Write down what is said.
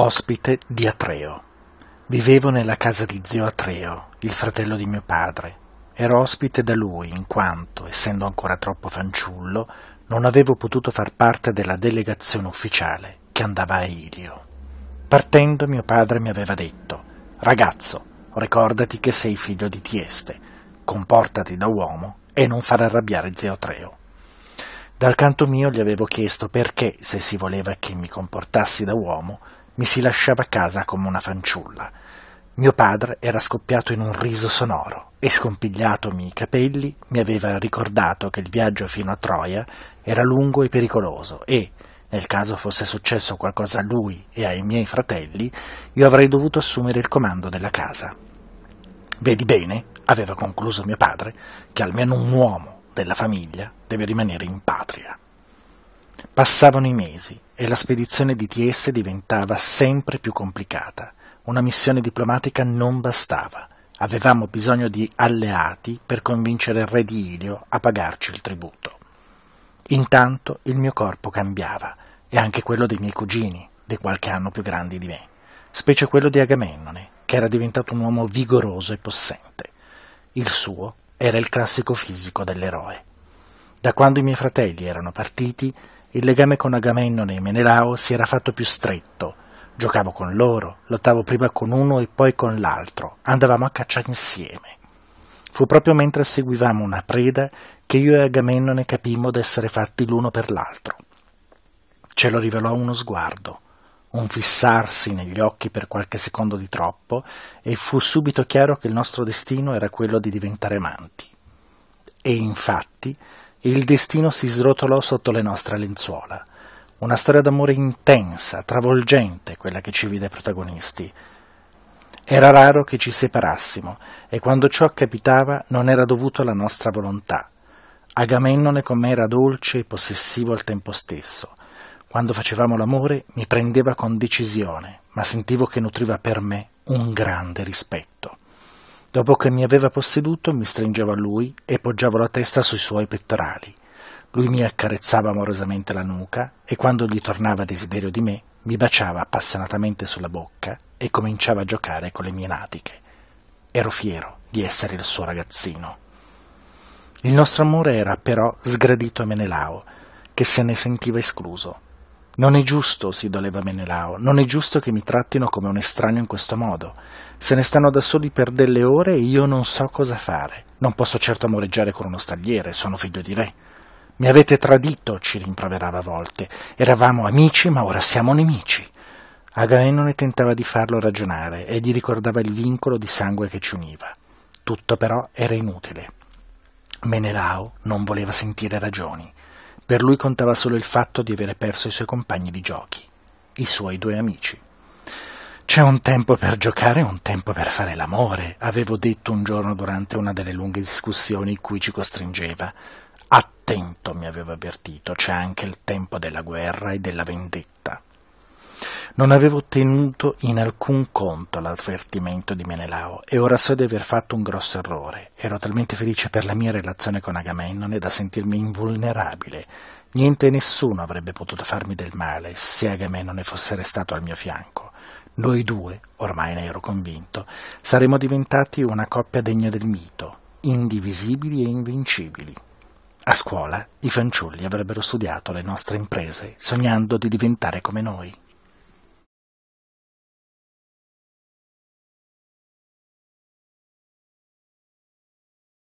ospite di Atreo. Vivevo nella casa di zio Atreo, il fratello di mio padre. Ero ospite da lui in quanto, essendo ancora troppo fanciullo, non avevo potuto far parte della delegazione ufficiale che andava a Ilio. Partendo mio padre mi aveva detto Ragazzo, ricordati che sei figlio di Tieste, comportati da uomo e non far arrabbiare zio Atreo. Dal canto mio gli avevo chiesto perché, se si voleva che mi comportassi da uomo, mi si lasciava a casa come una fanciulla. Mio padre era scoppiato in un riso sonoro e scompigliatomi i capelli mi aveva ricordato che il viaggio fino a Troia era lungo e pericoloso e, nel caso fosse successo qualcosa a lui e ai miei fratelli, io avrei dovuto assumere il comando della casa. Vedi bene, aveva concluso mio padre, che almeno un uomo della famiglia deve rimanere in patria. Passavano i mesi e la spedizione di Tieste diventava sempre più complicata. Una missione diplomatica non bastava. Avevamo bisogno di alleati per convincere il re di Ilio a pagarci il tributo. Intanto il mio corpo cambiava e anche quello dei miei cugini, di qualche anno più grandi di me, specie quello di Agamennone, che era diventato un uomo vigoroso e possente. Il suo era il classico fisico dell'eroe. Da quando i miei fratelli erano partiti, il legame con Agamennone e Menelao si era fatto più stretto. Giocavo con loro, lottavo prima con uno e poi con l'altro, andavamo a caccia insieme. Fu proprio mentre seguivamo una preda che io e Agamennone capimmo d'essere fatti l'uno per l'altro. Ce lo rivelò uno sguardo, un fissarsi negli occhi per qualche secondo di troppo, e fu subito chiaro che il nostro destino era quello di diventare amanti. E infatti il destino si srotolò sotto le nostre lenzuola. Una storia d'amore intensa, travolgente, quella che ci vide protagonisti. Era raro che ci separassimo, e quando ciò capitava non era dovuto alla nostra volontà. Agamennone con me era dolce e possessivo al tempo stesso. Quando facevamo l'amore mi prendeva con decisione, ma sentivo che nutriva per me un grande rispetto. Dopo che mi aveva posseduto, mi stringevo a lui e poggiavo la testa sui suoi pettorali. Lui mi accarezzava amorosamente la nuca e quando gli tornava desiderio di me, mi baciava appassionatamente sulla bocca e cominciava a giocare con le mie natiche. Ero fiero di essere il suo ragazzino. Il nostro amore era però sgradito a Menelao, che se ne sentiva escluso non è giusto, si doleva Menelao, non è giusto che mi trattino come un estraneo in questo modo. Se ne stanno da soli per delle ore e io non so cosa fare. Non posso certo amoreggiare con uno stagliere, sono figlio di re. Mi avete tradito, ci rimproverava a volte. Eravamo amici, ma ora siamo nemici. Agamennone tentava di farlo ragionare e gli ricordava il vincolo di sangue che ci univa. Tutto però era inutile. Menelao non voleva sentire ragioni. Per lui contava solo il fatto di avere perso i suoi compagni di giochi, i suoi due amici. C'è un tempo per giocare e un tempo per fare l'amore, avevo detto un giorno durante una delle lunghe discussioni in cui ci costringeva. Attento, mi aveva avvertito, c'è anche il tempo della guerra e della vendetta. Non avevo tenuto in alcun conto l'avvertimento di Menelao e ora so di aver fatto un grosso errore. Ero talmente felice per la mia relazione con Agamennone da sentirmi invulnerabile. Niente e nessuno avrebbe potuto farmi del male se Agamennone fosse restato al mio fianco. Noi due, ormai ne ero convinto, saremmo diventati una coppia degna del mito, indivisibili e invincibili. A scuola i fanciulli avrebbero studiato le nostre imprese, sognando di diventare come noi.